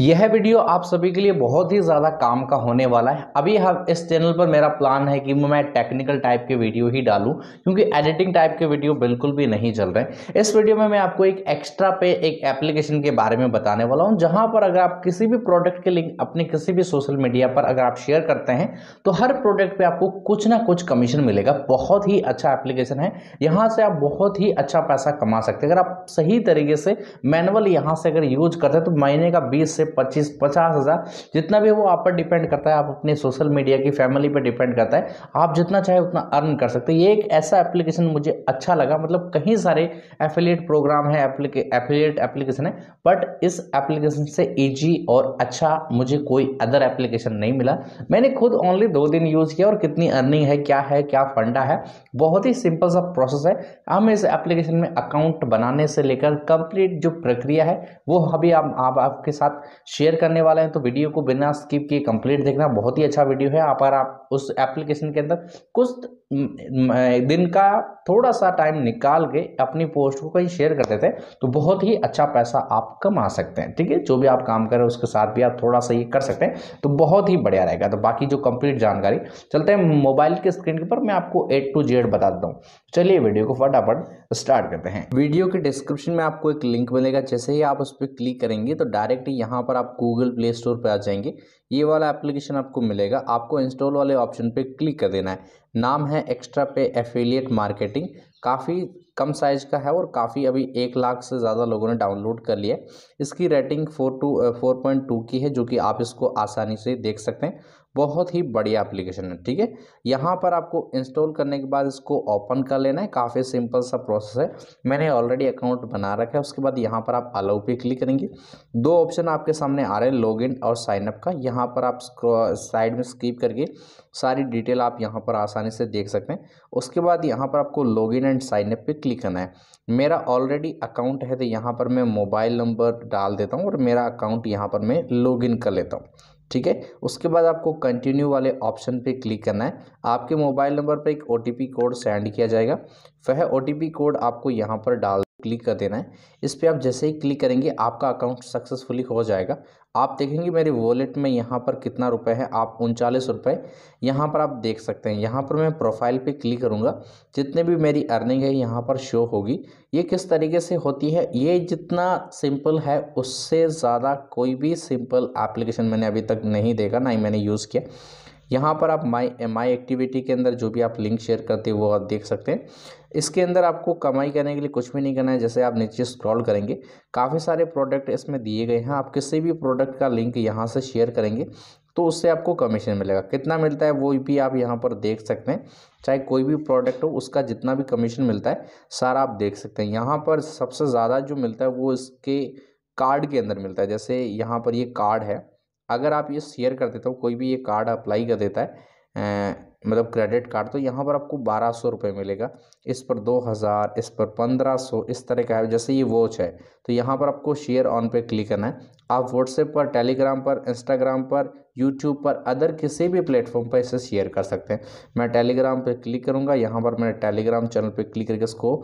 यह वीडियो आप सभी के लिए बहुत ही ज़्यादा काम का होने वाला है अभी हम इस चैनल पर मेरा प्लान है कि मैं टेक्निकल टाइप के वीडियो ही डालूं क्योंकि एडिटिंग टाइप के वीडियो बिल्कुल भी नहीं चल रहे इस वीडियो में मैं आपको एक एक्स्ट्रा पे एक एप्लीकेशन के बारे में बताने वाला हूं जहां पर अगर आप किसी भी प्रोडक्ट के लिंक अपने किसी भी सोशल मीडिया पर अगर आप शेयर करते हैं तो हर प्रोडक्ट पर आपको कुछ ना कुछ कमीशन मिलेगा बहुत ही अच्छा एप्लीकेशन है यहाँ से आप बहुत ही अच्छा पैसा कमा सकते हैं अगर आप सही तरीके से मैनुअल यहाँ से अगर यूज करते हैं तो महीने का बीस से पच्चीस पचास हज़ार जितना भी वो आप पर डिपेंड करता है आप अपने सोशल मीडिया की फैमिली पर डिपेंड करता है आप जितना चाहे उतना अर्न कर सकते हैं ये एक ऐसा एप्लीकेशन मुझे अच्छा लगा मतलब कहीं सारे एफिलिएट प्रोग्राम है एफिलिएट एप्लीकेशन है बट इस एप्लीकेशन से ईजी और अच्छा मुझे कोई अदर एप्लीकेशन नहीं मिला मैंने खुद ओनली दो दिन यूज़ किया और कितनी अर्निंग है क्या है क्या फंडा है बहुत ही सिंपल सा प्रोसेस है हम इस एप्लीकेशन में अकाउंट बनाने से लेकर कंप्लीट जो प्रक्रिया है वो अभी आप आपके साथ शेयर करने वाले हैं तो वीडियो को बिना स्किप किए कंप्लीट देखना बहुत ही अच्छा वीडियो है आप आप उस एप्लीकेशन के अंदर कुछ दिन का थोड़ा सा टाइम निकाल के अपनी पोस्ट को कहीं शेयर करते थे तो बहुत ही अच्छा पैसा आप कमा सकते हैं ठीक है जो भी आप काम कर रहे हो उसके साथ भी आप थोड़ा सा ये कर सकते हैं तो बहुत ही बढ़िया रहेगा तो बाकी जो कंप्लीट जानकारी चलते हैं मोबाइल के स्क्रीन के ऊपर मैं आपको ए टू जेड बता देता हूँ चलिए वीडियो को फटाफट स्टार्ट करते हैं वीडियो के डिस्क्रिप्शन में आपको एक लिंक मिलेगा जैसे ही आप उस पर क्लिक करेंगे तो डायरेक्ट यहाँ पर आप गूगल प्ले स्टोर पर आ जाएंगे ये वाला एप्लीकेशन आपको मिलेगा आपको इंस्टॉल वाले ऑप्शन पे क्लिक कर देना है नाम है एक्स्ट्रा पे एफिलिएट मार्केटिंग काफ़ी कम साइज का है और काफ़ी अभी एक लाख से ज़्यादा लोगों ने डाउनलोड कर लिया है इसकी rating four to four point two की है जो कि आप इसको आसानी से देख सकते हैं बहुत ही बढ़िया एप्लीकेशन है ठीक है यहाँ पर आपको इंस्टॉल करने के बाद इसको ओपन कर लेना है काफ़ी सिंपल सा प्रोसेस है मैंने ऑलरेडी अकाउंट बना रखा है उसके बाद यहाँ पर आप अलाउ पे क्लिक करेंगे दो ऑप्शन आपके सामने आ रहे हैं लॉग और साइनअप का यहाँ यहाँ पर आप साइड में स्किप करके सारी डिटेल आप यहाँ पर आसानी से देख सकते हैं उसके बाद यहाँ पर आपको लॉगिन एंड साइन अप पे क्लिक करना है मेरा ऑलरेडी अकाउंट है तो यहाँ पर मैं मोबाइल नंबर डाल देता हूँ और मेरा अकाउंट यहाँ पर मैं लॉगिन कर लेता हूँ ठीक है उसके बाद आपको कंटिन्यू वाले ऑप्शन पे क्लिक करना है आपके मोबाइल नंबर पर एक ओ कोड सेंड किया जाएगा वह ओ कोड आपको यहाँ पर डाल क्लिक कर देना है इस पर आप जैसे ही क्लिक करेंगे आपका अकाउंट सक्सेसफुली हो जाएगा आप देखेंगे मेरे वॉलेट में यहाँ पर कितना रुपए है आप उनचालीस रुपये यहाँ पर आप देख सकते हैं यहाँ पर मैं प्रोफाइल पे क्लिक करूँगा जितने भी मेरी अर्निंग है यहाँ पर शो होगी ये किस तरीके से होती है ये जितना सिंपल है उससे ज़्यादा कोई भी सिंपल एप्लीकेशन मैंने अभी तक नहीं देखा ना ही मैंने यूज़ किया यहाँ पर आप माई माई एक्टिविटी के अंदर जो भी आप लिंक शेयर करते हैं वो आप देख सकते हैं इसके अंदर आपको कमाई करने के लिए कुछ भी नहीं करना है जैसे आप नीचे स्क्रॉल करेंगे काफ़ी सारे प्रोडक्ट इसमें दिए गए हैं आप किसी भी प्रोडक्ट का लिंक यहाँ से शेयर करेंगे तो उससे आपको कमीशन मिलेगा कितना मिलता है वो भी आप यहाँ पर देख सकते हैं चाहे कोई भी प्रोडक्ट हो उसका जितना भी कमीशन मिलता है सारा आप देख सकते हैं यहाँ पर सबसे ज़्यादा जो मिलता है वो इसके कार्ड के अंदर मिलता है जैसे यहाँ पर ये कार्ड है अगर आप ये शेयर कर देते हो कोई भी ये कार्ड अप्लाई कर देता है मतलब क्रेडिट कार्ड तो यहाँ पर आपको बारह सौ रुपये मिलेगा इस पर दो हज़ार इस पर पंद्रह सौ इस तरह का है जैसे ये वॉच है तो यहाँ पर आपको शेयर ऑन पे क्लिक करना है आप व्हाट्सएप पर टेलीग्राम पर इंस्टाग्राम पर यूट्यूब पर अदर किसी भी प्लेटफॉर्म पर इसे शेयर कर सकते हैं मैं टेलीग्राम पर क्लिक करूँगा यहाँ पर मैं टेलीग्राम चैनल पर क्लिक करके इसको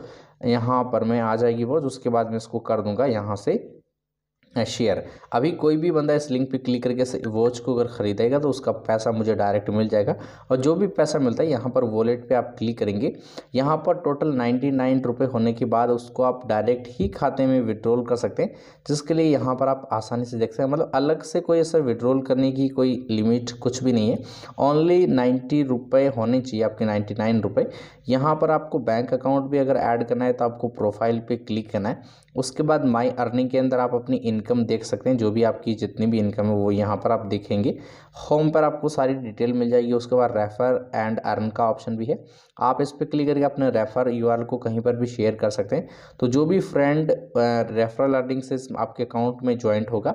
यहाँ पर मैं आ जाएगी वॉच उसके बाद मैं इसको कर दूँगा यहाँ से शेयर अभी कोई भी बंदा इस लिंक पे क्लिक करके वॉच को अगर ख़रीदेगा तो उसका पैसा मुझे डायरेक्ट मिल जाएगा और जो भी पैसा मिलता है यहाँ पर वॉलेट पे आप क्लिक करेंगे यहाँ पर टोटल नाइन्टी नाइन रुपये होने के बाद उसको आप डायरेक्ट ही खाते में विड्रॉल कर सकते हैं जिसके लिए यहाँ पर आप आसानी से देख सकते हैं मतलब अलग से कोई ऐसा विड्रॉल करने की कोई लिमिट कुछ भी नहीं है ओनली नाइन्टी रुपये होने चाहिए आपके नाइन्टी नाइन रुपये यहाँ पर आपको बैंक अकाउंट भी अगर ऐड करना है तो आपको प्रोफाइल पर क्लिक करना है उसके बाद माई अर्निंग के अंदर आप अपनी इनकम इनकम देख सकते हैं जो भी आपकी जितनी भी इनकम है वो यहाँ पर आप देखेंगे होम पर आपको सारी डिटेल मिल जाएगी उसके बाद रेफ़र एंड अर्न का ऑप्शन भी है आप इस पर क्लिक करके अपने रेफ़र यू को कहीं पर भी शेयर कर सकते हैं तो जो भी फ्रेंड रेफरल अर्निंग से आपके अकाउंट में ज्वाइंट होगा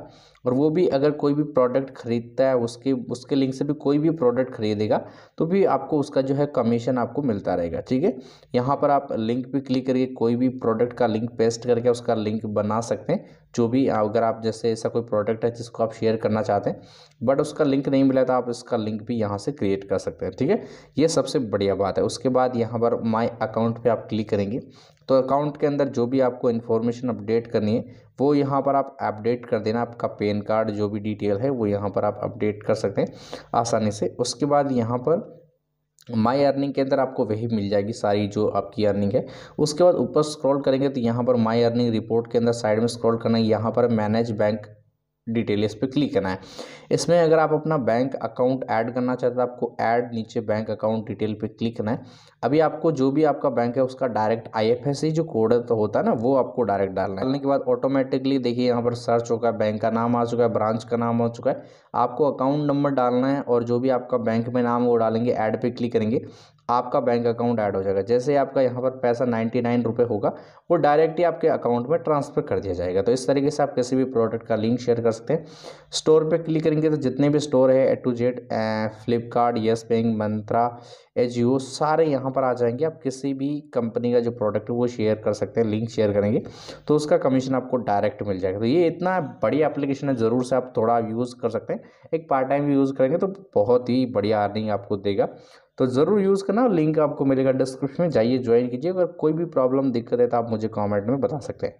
और वो भी अगर कोई भी प्रोडक्ट खरीदता है उसके उसके लिंक से भी कोई भी प्रोडक्ट खरीदेगा तो भी आपको उसका जो है कमीशन आपको मिलता रहेगा ठीक है यहाँ पर आप लिंक पे क्लिक करके कोई भी प्रोडक्ट का लिंक पेस्ट करके उसका लिंक बना सकते हैं जो भी अगर आप जैसे ऐसा कोई प्रोडक्ट है जिसको आप शेयर करना चाहते हैं बट उसका लिंक नहीं मिला तो आप इसका लिंक भी यहाँ से क्रिएट कर सकते हैं ठीक है ये सबसे बढ़िया बात है उसके बाद यहाँ पर माई अकाउंट पर आप क्लिक करेंगे तो अकाउंट के अंदर जो भी आपको इन्फॉर्मेशन अपडेट करनी है वो यहाँ पर आप अपडेट कर देना आपका पेन कार्ड जो भी डिटेल है वो यहाँ पर आप अपडेट कर सकते हैं आसानी से उसके बाद यहाँ पर माई अर्निंग के अंदर आपको वही मिल जाएगी सारी जो आपकी अर्निंग है उसके बाद ऊपर स्क्रॉल करेंगे तो यहाँ पर माई अर्निंग रिपोर्ट के अंदर साइड में स्क्रॉल करना है यहाँ पर मैनेज बैंक डिटेल इस पर क्लिक करना है इसमें अगर आप अपना बैंक अकाउंट ऐड करना चाहते हैं आपको ऐड नीचे बैंक अकाउंट डिटेल पे क्लिक करना है अभी आपको जो भी आपका बैंक है उसका डायरेक्ट आईएफएससी जो कोड तो होता है ना वो आपको डायरेक्ट डालना है डालने के बाद ऑटोमेटिकली देखिए यहाँ पर सर्च होगा बैंक का नाम आ चुका है ब्रांच का नाम आ चुका है आपको अकाउंट नंबर डालना है और जो भी आपका बैंक में नाम वो डालेंगे ऐड पर क्लिक करेंगे आपका बैंक अकाउंट ऐड हो जाएगा जैसे आपका यहाँ पर पैसा नाइन्टी नाइन रुपये होगा वो डायरेक्टली आपके अकाउंट में ट्रांसफ़र कर दिया जाएगा तो इस तरीके से आप किसी भी प्रोडक्ट का लिंक शेयर कर सकते हैं स्टोर पे क्लिक करेंगे तो जितने भी स्टोर है A to Z Flipkart yes bank Myntra H सारे यहाँ पर आ जाएंगे आप किसी भी कंपनी का जो प्रोडक्ट है वो शेयर कर सकते हैं लिंक शेयर करेंगे तो उसका कमीशन आपको डायरेक्ट मिल जाएगा तो ये इतना बड़ी एप्लीकेशन है ज़रूर से आप थोड़ा यूज़ कर सकते हैं एक पार्ट टाइम यूज़ करेंगे तो बहुत ही बढ़िया अर्निंग आपको देगा तो ज़रूर यूज़ करना लिंक आपको मिलेगा डिस्क्रिप्शन में जाइए ज्वाइन कीजिए अगर कोई भी प्रॉब्लम दिक्कत है तो आप मुझे कमेंट में बता सकते हैं